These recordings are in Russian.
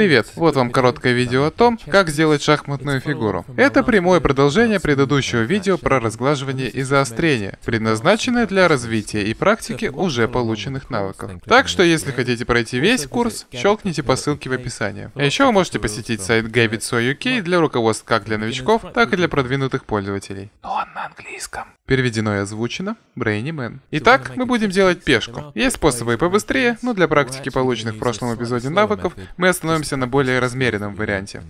Привет, вот вам короткое видео о том, как сделать шахматную фигуру. Это прямое продолжение предыдущего видео про разглаживание и заострение, предназначенное для развития и практики уже полученных навыков. Так что, если хотите пройти весь курс, щелкните по ссылке в описании. А еще вы можете посетить сайт Gabitso для руководств как для новичков, так и для продвинутых пользователей. Но он на английском. Переведено и озвучено Brainy Мэн. Итак, мы будем делать пешку. Есть способы и побыстрее, но для практики полученных в прошлом эпизоде навыков мы остановимся остановимся на более размеренном варианте.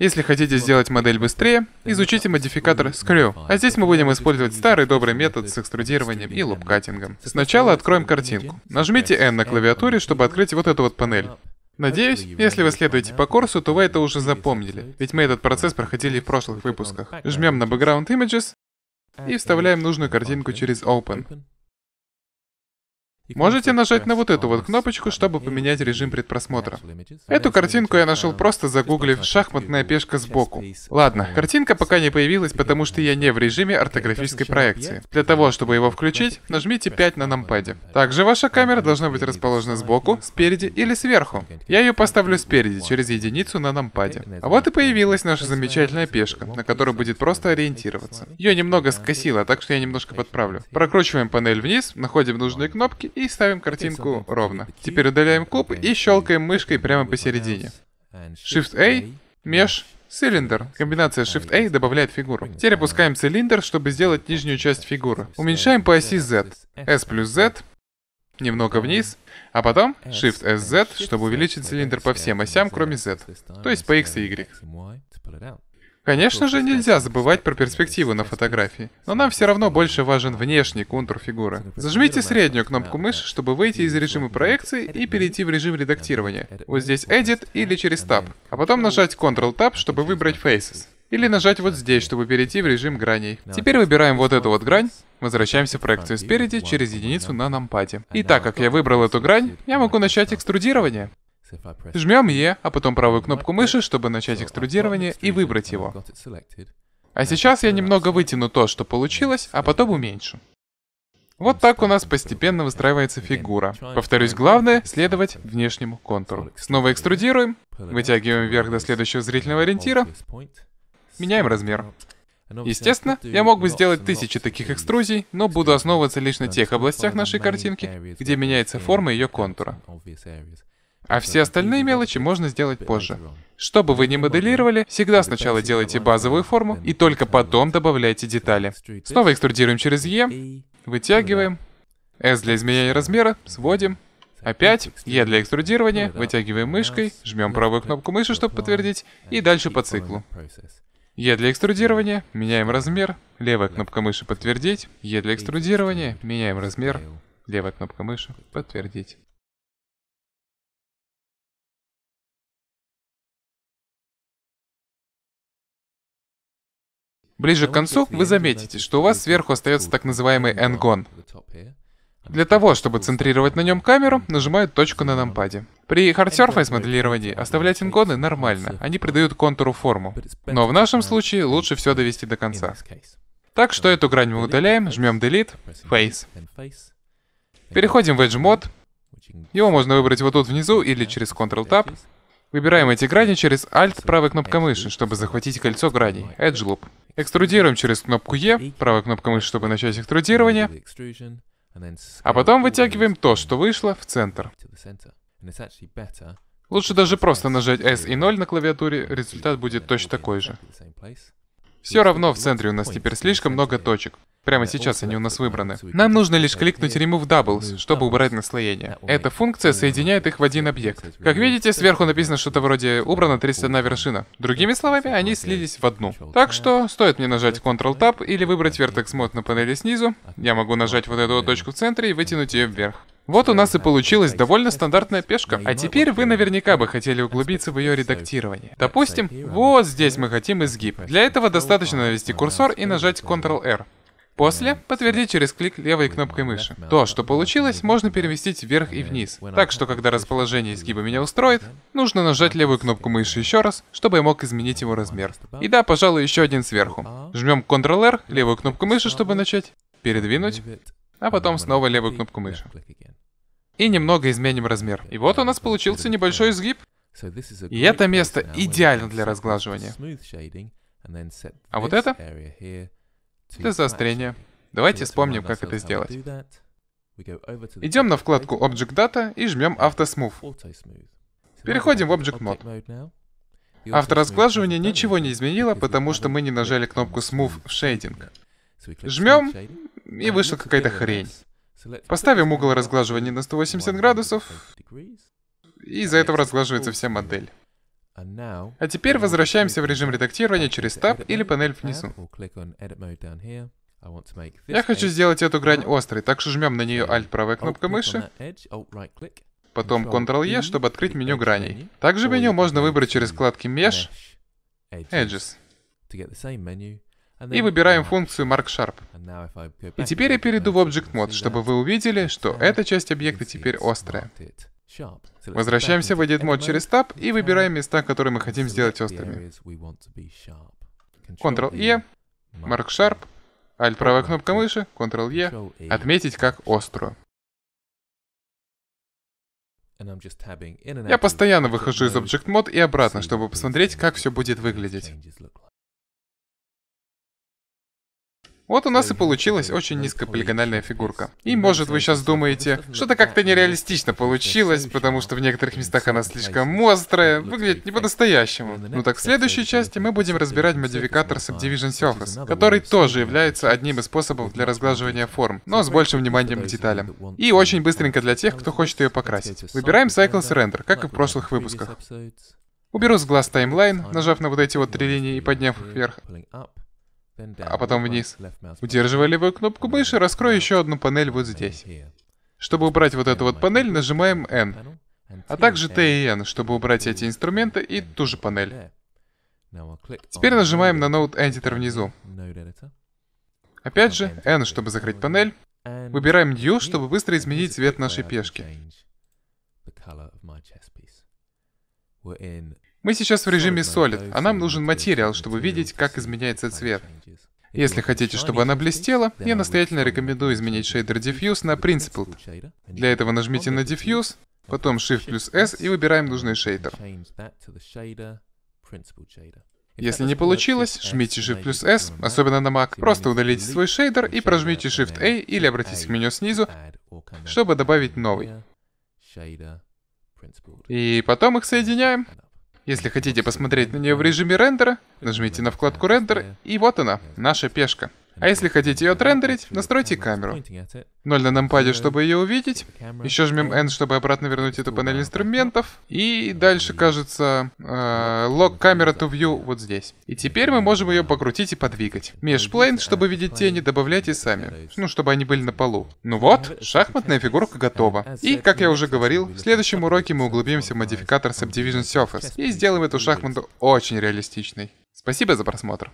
Если хотите сделать модель быстрее, изучите модификатор Screw, а здесь мы будем использовать старый добрый метод с экструдированием и лупкатингом. Сначала откроем картинку. Нажмите N на клавиатуре, чтобы открыть вот эту вот панель. Надеюсь, если вы следуете по курсу, то вы это уже запомнили, ведь мы этот процесс проходили в прошлых выпусках. Жмем на Background Images и вставляем нужную картинку через Open. Можете нажать на вот эту вот кнопочку, чтобы поменять режим предпросмотра. Эту картинку я нашел просто загуглив «шахматная пешка сбоку». Ладно, картинка пока не появилась, потому что я не в режиме ортографической проекции. Для того, чтобы его включить, нажмите 5 на нампаде. Также ваша камера должна быть расположена сбоку, спереди или сверху. Я ее поставлю спереди, через единицу на нампаде. А вот и появилась наша замечательная пешка, на которой будет просто ориентироваться. Ее немного скосило, так что я немножко подправлю. Прокручиваем панель вниз, находим нужные кнопки и ставим картинку ровно. Теперь удаляем куб и щелкаем мышкой прямо посередине. Shift-A, Mesh, Цилиндр. Комбинация Shift-A добавляет фигуру. Теперь опускаем цилиндр, чтобы сделать нижнюю часть фигуры. Уменьшаем по оси Z. S плюс Z, немного вниз, а потом Shift SZ, чтобы увеличить цилиндр по всем осям, кроме Z, то есть по X и Y. Конечно же, нельзя забывать про перспективу на фотографии, но нам все равно больше важен внешний контур фигуры. Зажмите среднюю кнопку мыши, чтобы выйти из режима проекции и перейти в режим редактирования. Вот здесь Edit или через Tab. А потом ну, нажать Ctrl-Tab, чтобы выбрать Faces. Или нажать вот здесь, чтобы перейти в режим граней. Теперь выбираем вот эту вот грань, возвращаемся в проекцию спереди через единицу на нампаде. И так как я выбрал эту грань, я могу начать экструдирование. Жмем E, а потом правую кнопку мыши, чтобы начать экструдирование и выбрать его. А сейчас я немного вытяну то, что получилось, а потом уменьшу. Вот так у нас постепенно выстраивается фигура. Повторюсь, главное — следовать внешнему контуру. Снова экструдируем, вытягиваем вверх до следующего зрительного ориентира, меняем размер. Естественно, я мог бы сделать тысячи таких экструзий, но буду основываться лишь на тех областях нашей картинки, где меняется форма ее контура. А все остальные мелочи можно сделать позже. Что бы вы ни моделировали, всегда сначала делайте базовую форму и только потом добавляйте детали. Снова экструдируем через E, вытягиваем, S для изменения размера, сводим, Опять E для экструдирования, ну вытягиваем мышкой, жмем ну, правую кнопку мыши, чтобы подтвердить, и дальше по циклу. Е e для экструдирования, меняем размер, левая кнопка мыши подтвердить, Е e для экструдирования, меняем размер, левая кнопка мыши подтвердить. Ближе к концу вы заметите, что у вас сверху остается так называемый n Для того, чтобы центрировать на нем камеру, нажимаю точку на нампаде. При хардсерфайс моделировании оставлять ингоны нормально, они придают контуру форму. Но в нашем случае лучше все довести до конца. Так что эту грань мы удаляем, жмем Delete, Face. Переходим в Edge Mode. Его можно выбрать вот тут внизу или через Ctrl-Tab. Выбираем эти грани через Alt правой кнопкой мыши, чтобы захватить кольцо граней, Edge Loop. Экструдируем через кнопку E, правой кнопкой мыши, чтобы начать экструдирование. А потом вытягиваем то, что вышло, в центр. Лучше даже просто нажать S и 0 на клавиатуре, результат будет точно такой же. Все равно в центре у нас теперь слишком много точек. Прямо сейчас они у нас выбраны. Нам нужно лишь кликнуть Remove Doubles, чтобы убрать наслоение. Эта функция соединяет их в один объект. Как видите, сверху написано что-то вроде «Убрана 31 вершина». Другими словами, они слились в одну. Так что, стоит мне нажать Ctrl-Tab или выбрать Vertex Mode на панели снизу, я могу нажать вот эту точку в центре и вытянуть ее вверх. Вот у нас и получилась довольно стандартная пешка. А теперь вы наверняка бы хотели углубиться в ее редактирование. Допустим, вот здесь мы хотим изгиб. Для этого достаточно навести курсор и нажать Ctrl-R. После подтвердить через клик левой кнопкой мыши. То, что получилось, можно переместить вверх и вниз. Так что, когда расположение изгиба меня устроит, нужно нажать левую кнопку мыши еще раз, чтобы я мог изменить его размер. И да, пожалуй, еще один сверху. Жмем Ctrl-R, левую кнопку мыши, чтобы начать. Передвинуть а потом снова левую кнопку мыши. И немного изменим размер. И вот у нас получился небольшой изгиб. И это место идеально для разглаживания. А вот это для заострения. Давайте вспомним, как это сделать. Идем на вкладку Object Data и жмем Auto Smooth. Переходим в Object Mode. Авторазглаживание ничего не изменило, потому что мы не нажали кнопку Smooth в Shading. Жмем, и а, вышла ну, какая-то хрень. Поставим угол разглаживания на 180 градусов, и из-за этого разглаживается вся модель. А теперь возвращаемся в режим редактирования через таб или панель внизу. Я хочу сделать эту грань острой, так что жмем на нее Alt правая oh, кнопка мыши, oh, потом Ctrl-E, чтобы открыть меню граней. Также меню можно выбрать через вкладки Mesh, Edges и выбираем функцию marksharp. И теперь я перейду в Object Mode, чтобы вы увидели, что эта часть объекта теперь острая. Возвращаемся в Edit Mode через Tab и выбираем места, которые мы хотим сделать острыми. Ctrl-E, Marksharp, Alt правая кнопка мыши, Ctrl-E, отметить как острую. Я постоянно выхожу из Object Mode и обратно, чтобы посмотреть, как все будет выглядеть. Вот у нас и получилась очень низкополигональная фигурка. И может вы сейчас думаете, что-то как-то нереалистично получилось, потому что в некоторых местах она слишком острая, выглядит не по-настоящему. Ну так в следующей части мы будем разбирать модификатор Subdivision Surface, который тоже является одним из способов для разглаживания форм, но с большим вниманием к деталям. И очень быстренько для тех, кто хочет ее покрасить. Выбираем Cycles Render, как и в прошлых выпусках. Уберу с глаз таймлайн, нажав на вот эти вот три линии и подняв их вверх а потом вниз. Удерживая левую кнопку мыши, раскрой еще одну панель вот здесь. Чтобы убрать вот эту вот панель, нажимаем N. А также T и N, чтобы убрать эти инструменты и ту же панель. Теперь нажимаем на Node Editor внизу. Опять же, N, чтобы закрыть панель. Выбираем New, чтобы быстро изменить цвет нашей пешки. Мы сейчас в режиме Solid, а нам нужен материал, чтобы видеть, как изменяется цвет. Если хотите, чтобы она блестела, я настоятельно рекомендую изменить шейдер Diffuse на Principled. Для этого нажмите на Diffuse, потом Shift плюс S и выбираем нужный шейдер. Если не получилось, жмите Shift плюс S, особенно на Mac, просто удалите свой шейдер и прожмите Shift A или обратитесь к меню снизу, чтобы добавить новый. И потом их соединяем. Если хотите посмотреть на нее в режиме рендера, нажмите на вкладку рендер, и вот она, наша пешка. А если хотите ее отрендерить, настройте камеру. 0 на нампаде, чтобы ее увидеть. Еще жмем N, чтобы обратно вернуть эту панель инструментов. И дальше, кажется, лог э, камера to view вот здесь. И теперь мы можем ее покрутить и подвигать. Межплейн, чтобы видеть тени, добавляйте сами. Ну, чтобы они были на полу. Ну вот, шахматная фигурка готова. И, как я уже говорил, в следующем уроке мы углубимся в модификатор Subdivision Surface и сделаем эту шахмату очень реалистичной. Спасибо за просмотр.